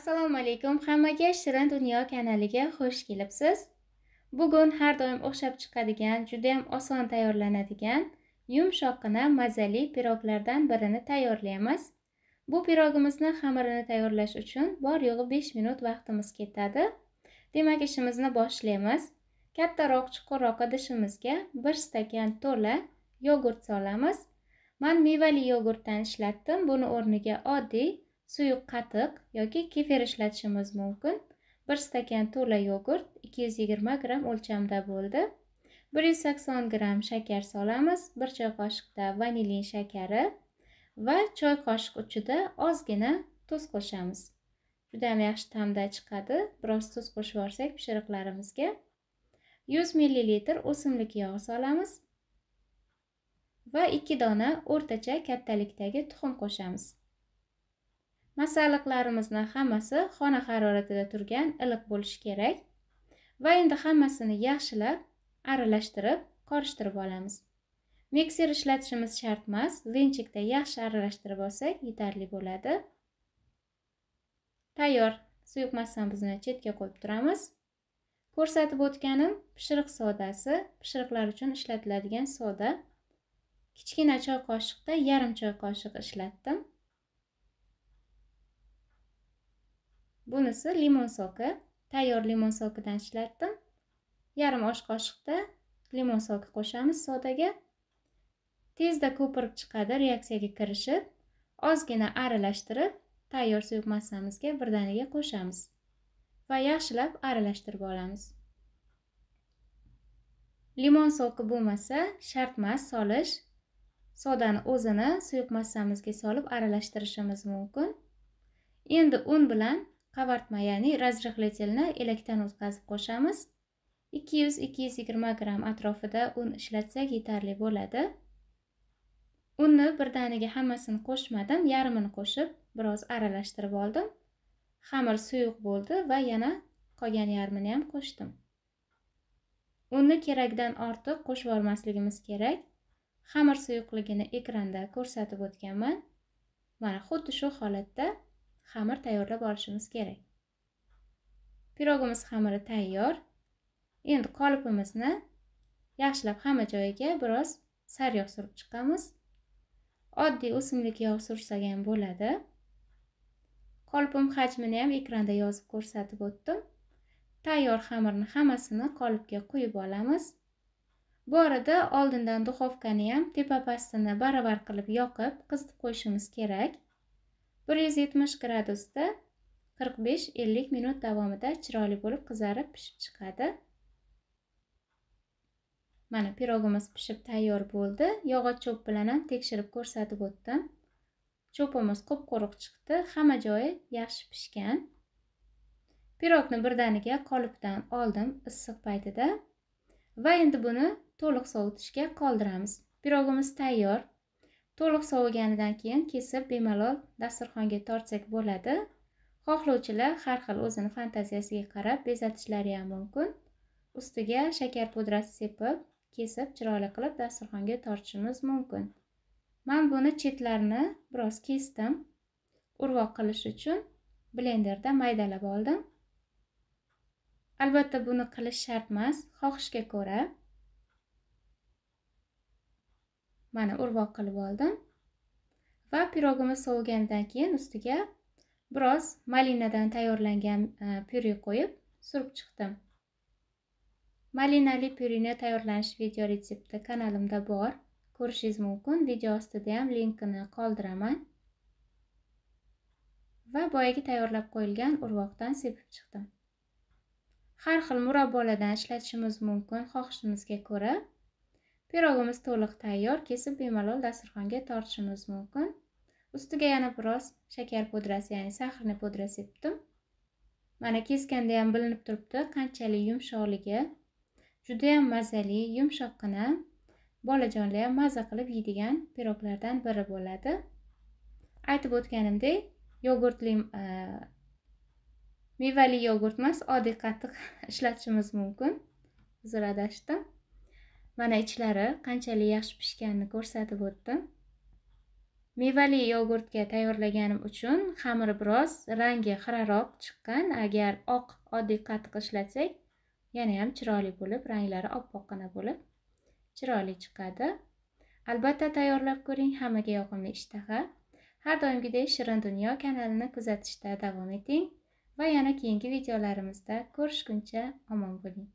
assalomu alaykum hammaga shirin dunyo kanaliga xush kelibsiz bugun har doim o'xshab chiqadigan judayam oson tayyorlanadigan yumshoqqina mazali piroglardan birini tayyorlaymiz bu pirogimizni xamirini tayyorlash uchun bor yo'g'i 5 minut vaqtimiz ketadi demak ishimizni boshlaymiz kattaroq chuqurroq idishimizga 1 stakan to'la yogurt solamiz man mevali yogurtdan ishlatdim buni o'rniga oddiy suyuq qatiq yoki kefir ishlatishimiz mumkin 1 stakan to'la yogurt 220 g o'lchamda bo'ldi 180 g shakar solamiz 1 choy qoshiqda vanilin shakari va choy qoshiq uchida ozgina tuz qo'shamiz juda ham yaxshi ta'mda chiqadi biroz tuz qo'shib yorsak pishiriqlarimizga 100 ml o'simlik yog'i solamiz va 2 dona o'rtacha kattalikdagi tuxum qo'shamiz Masalliqlarimizni hammasi xona haroratida turgan iliq bo'lishi kerak. Va endi hammasini yaxshilab aralashtirib, qorishtirib olamiz. Mikser ishlatishimiz shart emas, vinchikda yaxshi aralashtirib olsak yetarli bo'ladi. Tayyor. Suyuq massamizni chetga qo'yib turamiz. Ko'rsatib o'tganim pishiriq sodasi, pishiriqlar uchun ishlatiladigan soda. Kichkina choy qoshiqda yarim choy qoshiq ishlatdim. bunisi limon soki tayyor limon sokidan ishlatdim yarim osh qoshiqda limon soki qo'shamiz sodaga tezda ko'pirib chiqadi reaksiyaga kirishib ozgina aralashtirib tayyor suyuq massamizga birdaniga qo'shamiz va yaxshilab aralashtirib olamiz limon soki bo'lmasa shart emas solish sodani o'zini suyuq massamizga solib aralashtirishimiz mumkin endi un bilan qavartma ya'ni razrixlitelni elakdan o'tkazib qo'shamiz 200-220 g atrofida un ishlatsak yetarli bo'ladi unni birdaniga hammasini qo'shmadim yarmini qo'shib biroz aralashtirib oldim xamir suyuq bo'ldi va yana qolgan yarmini ham qo'shdim unni kerakdan ortiq qo'shib yubormasligimiz kerak xamir suyuqligini ekranda ko'rsatib o'tganman mana xuddi shu holatda xamir tayyorlab olishimiz kerak pirogimiz xamiri tayyor endi qolipimizni yaxshilab hamma joyiga biroz yog' surib chiqamiz oddiy o'simlik yog'i sursak ham bo'ladi qolipim hajmini ham ekranda yozib ko'rsatib o'tdim tayyor xamirni hammasini qolipga quyib olamiz bu orada oldindan duxovkani ham tepa pastini baravar qilib yoqib qizitib qo'yishimiz kerak 170 gradusda 45-50 minut davomida chiroyli bo'lib qizarib pishib chiqadi mana pirogimiz pishib tayyor bo'ldi yog'och cho'p bilan ham tekshirib ko'rsatib o'tdim cho'pimiz qop-qoriq chiqdi hamma joyi yaxshi pishgan pirogni birdaniga qolipdan oldim issiq paytida va endi buni to'liq sovutishga qoldiramiz pirogimiz tayyor to'liq soviganidan keyin kesib bemalol dasturxonga tortsak bo'ladi xohlovchilar har xil o'zini fantaziyasiga qarab bezatishlari ham mumkin ustiga shakar pudrasi sepib kesib chiroyli qilib dasturxonga tortishimiz mumkin man buni chetlarini biroz kesdim urvoq qilish uchun blenderda maydalab oldim albatta buni qilish shart emas xohishga ko'ra mana urvoq qilib oldim va pirogimiz sovigandan keyin ustiga biroz malinadan tayyorlangan e, pyure qo'yib surib chiqdim malinali pyureni tayyorlanish video retsepti kanalimda bor ko'rishingiz mumkin video ostida ham linkini qoldiraman va boyagi tayyorlab qo'yilgan urvoqdan sepib chiqdim har xil murabbolardan ishlatishimiz mumkin xohishimizga ko'ra Pirogimiz to'liq tayyor, kesib bemalol dasturxonga tortishimiz mumkin. Ustiga yana biroz shakar pudrasi, ya'ni sahrni pudra sepdim. Mana keskanda ham bilinib turibdi qanchalik yumshoqligi. Juda ham mazali, yumshoqqina, bolajonlar ham maza qilib yeydigan piroglardan biri bo'ladi. Aytib o'tganimdek, yogurtli e, mevali yogurt emas, oddiy qatiq ishlatishimiz mumkin. Uzr adashdim. mana ichlari qanchalik yaxshi pishganini ko'rsatib o'tdim mevali yogurtga tayyorlaganim uchun xamir biroz rangi xiraroq chiqqan agar oq oddiy qatiq ishlatsak yana ham chiroyli bo'lib ranglari oppoqqina bo'lib chiroyli chiqadi albatta tayyorlab ko'ring hammaga yoqimli ishtaha har doimgidek shirin dunyo kanalini kuzatishda davom eting va yana keyingi videolarimizda ko'rishguncha omon bo'ling